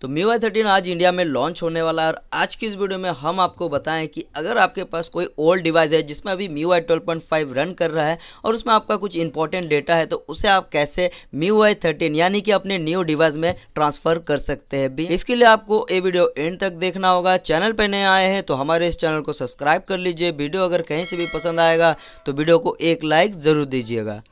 तो Mi Y thirteen आज India में लॉन्च होने वाला है और आज की इस वीडियो में हम आपको बताएं कि अगर आपके पास कोई ओल्ड डिवाइस है जिसमें अभी Mi Y twelve point five run कर रहा है और उसमें आपका कुछ इंपॉर्टेंट डेटा है तो उसे आप कैसे मी वाई थर्टीन यानी कि अपने न्यू डिवाइस में ट्रांसफर कर सकते हैं भी इसके लिए आपको ये वीडियो एंड तक देखना होगा चैनल पर नए आए हैं तो हमारे इस चैनल को सब्सक्राइब कर लीजिए वीडियो अगर कहीं से भी पसंद आएगा तो वीडियो को एक लाइक ज़रूर दीजिएगा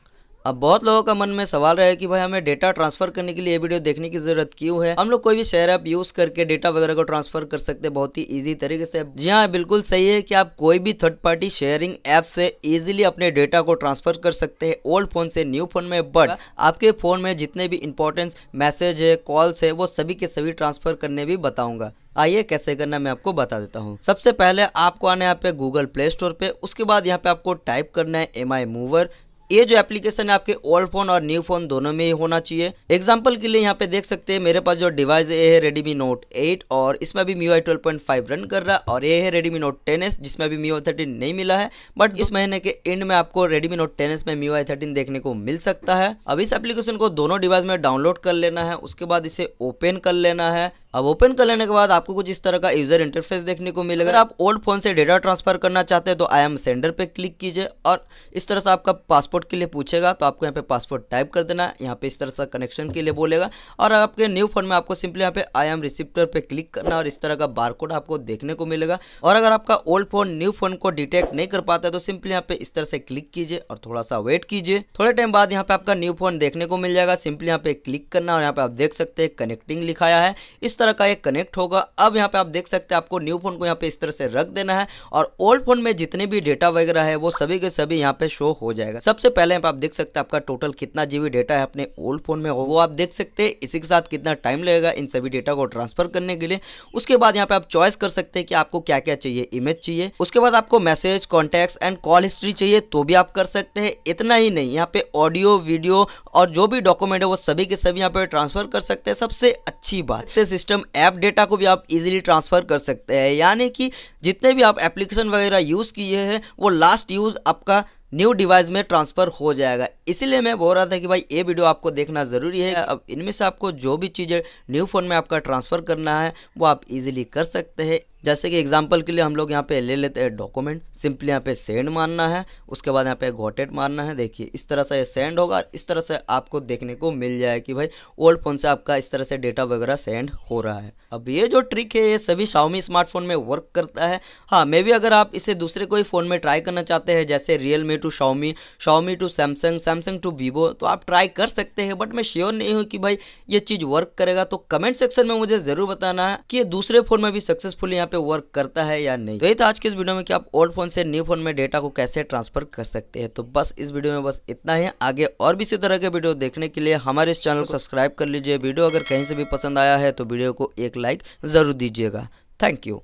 अब बहुत लोगों का मन में सवाल रहा है कि भाई हमें डेटा ट्रांसफर करने के लिए ये वीडियो देखने की जरूरत क्यों है हम लोग कोई भी शेयर ऐप यूज करके डेटा वगैरह को ट्रांसफर कर सकते हैं बहुत ही ईजी तरीके से जी हाँ बिल्कुल सही है कि आप कोई भी थर्ड पार्टी शेयरिंग ऐप से इजिली अपने डेटा को ट्रांसफर कर सकते हैं ओल्ड फोन से न्यू फोन में बट आपके फोन में जितने भी इंपॉर्टेंस मैसेज है कॉल्स है वो सभी के सभी ट्रांसफर करने भी बताऊंगा आइए कैसे करना मैं आपको बता देता हूँ सबसे पहले आपको आना यहाँ पे गूगल प्ले स्टोर पे उसके बाद यहाँ पे आपको टाइप करना है एम आई मूवर ये जो एप्लीकेशन है आपके ओल्ड फोन और न्यू फोन दोनों में ही होना चाहिए एग्जाम्पल के लिए यहाँ पे देख सकते हैं मेरे पास जो डिवाइस ये है Redmi नोट 8 और इसमें भी मी आई ट्वेल्व रन कर रहा है और ये है Redmi नोट टेन जिसमें भी MIUI 13 नहीं मिला है बट इस महीने के एंड में आपको Redmi नोट टेन में MIUI आई थर्टीन देखने को मिल सकता है अब इस एप्लीकेशन को दोनों डिवाइस में डाउनलोड कर लेना है उसके बाद इसे ओपन कर लेना है अब ओपन कर लेने के बाद आपको कुछ इस तरह का यूजर इंटरफेस देखने को मिलेगा अगर आप ओल्ड फोन से डेटा ट्रांसफर करना चाहते हैं तो आई एम सेंडर पे क्लिक कीजिए और इस तरह से आपका पासपोर्ट के लिए पूछेगा तो आपको यहाँ पे पासपोर्ट टाइप कर देना है यहाँ पे इस तरह से कनेक्शन के लिए बोलेगा और आपके न्यू फोन में आपको सिंपली यहाँ पे आई एम रिसिप्टर पे क्लिक करना और इस तरह का बार आपको देखने को मिलेगा और अगर आपका ओल्ड फोन न्यू फोन को डिटेक्ट नहीं कर पाता है तो सिंपली यहाँ पे इस तरह से क्लिक कीजिए और थोड़ा सा वेट कीजिए थोड़े टाइम बाद यहाँ पे आपका न्यू फोन देखने को मिल जाएगा सिंपली यहाँ पे क्लिक करना और यहाँ पे आप देख सकते हैं कनेक्टिंग लिखाया है इस तरह तरह का एक कनेक्ट होगा अब यहाँ पे आप देख सकते हैं आपको न्यू फोन को यहाँ पे इस तरह से रख देना है और ओल्ड फोन में जितने भी डेटा वगैरह है वो सभी के सभी यहाँ पे शो हो जाएगा सबसे पहले यहाँ पे आप देख सकते हैं आपका टोटल कितना जीबी डेटा है अपने ओल्ड फोन में वो आप देख सकते हैं इसी के साथ कितना टाइम लगेगा इन सभी डेटा को ट्रांसफर करने के लिए उसके बाद यहाँ पे आप चॉइस कर सकते हैं कि आपको क्या क्या चाहिए इमेज चाहिए उसके बाद आपको message contact and call history चाहिए तो भी आप कर सकते हैं इतना ही नहीं यहाँ पे ऑडियो वीडियो और जो भी डॉक्यूमेंट है वो सभी के सभी यहाँ पे ट्रांसफर कर सकते हैं सबसे अच्छी बात सिस्टम ऐप डेटा को भी आप इजीली ट्रांसफ़र कर सकते हैं यानी कि जितने भी आप एप्लीकेशन वगैरह यूज़ किए हैं वो लास्ट यूज़ आपका न्यू डिवाइस में ट्रांसफ़र हो जाएगा इसीलिए मैं बोल रहा था कि भाई ये वीडियो आपको देखना ज़रूरी है अब इनमें से आपको जो भी चीज़ें न्यू फ़ोन में आपका ट्रांसफ़र करना है वो आप इजीली कर सकते हैं जैसे कि एग्जाम्पल के लिए हम लोग यहाँ पे ले लेते हैं डॉक्यूमेंट सिंपली यहाँ पे सेंड मारना है उसके बाद यहाँ पे घोटेड मारना है देखिए इस तरह से सेंड होगा इस तरह से आपको देखने को मिल जाए कि भाई ओल्ड फ़ोन से आपका इस तरह से डेटा वगैरह सेंड हो रहा है अब ये जो ट्रिक है ये सभी शाओमी स्मार्टफोन में वर्क करता है हाँ मे भी अगर आप इसे दूसरे कोई फ़ोन में ट्राई करना चाहते हैं जैसे Realme to Xiaomi Xiaomi to Samsung Samsung to Vivo तो आप ट्राई कर सकते हैं बट मैं श्योर नहीं हूँ कि भाई ये चीज़ वर्क करेगा तो कमेंट सेक्शन में मुझे ज़रूर बताना है कि दूसरे फ़ोन में भी सक्सेसफुल यहाँ यहाँ पे वर्क करता है या नहीं तो ये था आज के इस वीडियो में कि आप ओल्ड फोन से न्यू फोन में डेटा को कैसे ट्रांसफर कर सकते हैं तो बस इस वीडियो में बस इतना ही आगे और भी इसी तरह के वीडियो देखने के लिए हमारे इस चैनल को सब्सक्राइब कर लीजिए वीडियो अगर कहीं से भी पसंद आया है तो वीडियो को एक लाइक जरूर दीजिएगा थैंक यू